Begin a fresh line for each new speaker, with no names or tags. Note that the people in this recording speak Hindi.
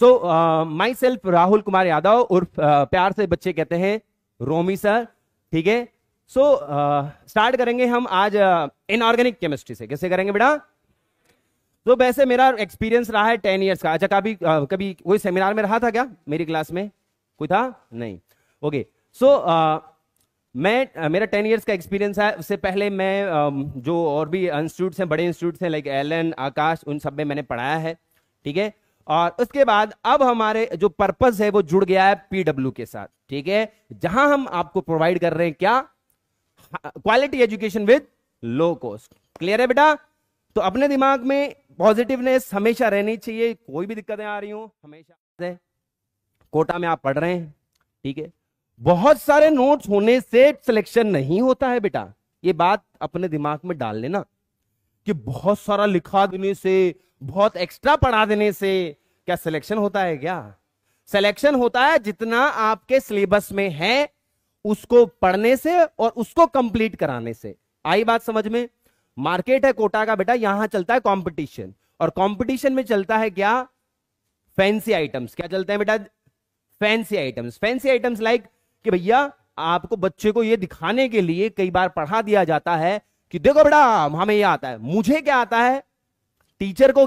सो माई सेल्फ राहुल कुमार यादव और uh, प्यार से बच्चे कहते हैं रोमी सर ठीक है सो स्टार्ट uh, करेंगे हम आज इनऑर्गेनिक uh, केमिस्ट्री से कैसे करेंगे बेटा तो वैसे मेरा एक्सपीरियंस रहा है टेन ईयर्स का अच्छा कभी uh, कभी कोई सेमिनार में रहा था क्या मेरी क्लास में कोई था नहीं okay okay. So so, uh, मैं uh, मेरा टेन ईयर्स का एक्सपीरियंस है उससे पहले मैं um, जो और भी इंस्टीट्यूट्स हैं बड़े इंस्टीट्यूट्स हैं लाइक एलन आकाश उन सब में मैंने पढ़ाया है ठीक है और उसके बाद अब हमारे जो पर्पस है वो जुड़ गया है पीडब्ल्यू के साथ ठीक है जहां हम आपको प्रोवाइड कर रहे हैं क्या quality education with low cost clear है बेटा तो अपने दिमाग में पॉजिटिवनेस हमेशा रहनी चाहिए कोई भी दिक्कतें आ रही हो हमेशा कोटा में आप पढ़ रहे हैं ठीक है बहुत सारे नोट्स होने से सिलेक्शन नहीं होता है बेटा ये बात अपने दिमाग में डाल लेना कि बहुत सारा लिखा देने से बहुत एक्स्ट्रा पढ़ा देने से क्या सिलेक्शन होता है क्या सिलेक्शन होता है जितना आपके सिलेबस में है उसको पढ़ने से और उसको कंप्लीट कराने से आई बात समझ में मार्केट है कोटा का बेटा यहां चलता है कंपटीशन और कंपटीशन में चलता है क्या फैंसी आइटम्स क्या चलते हैं बेटा fancy items fancy items like कि भैया आपको बच्चे को यह दिखाने के लिए कई बार पढ़ा दिया जाता है कि देखो बेटा हमें यह आता है मुझे क्या आता है टीचर को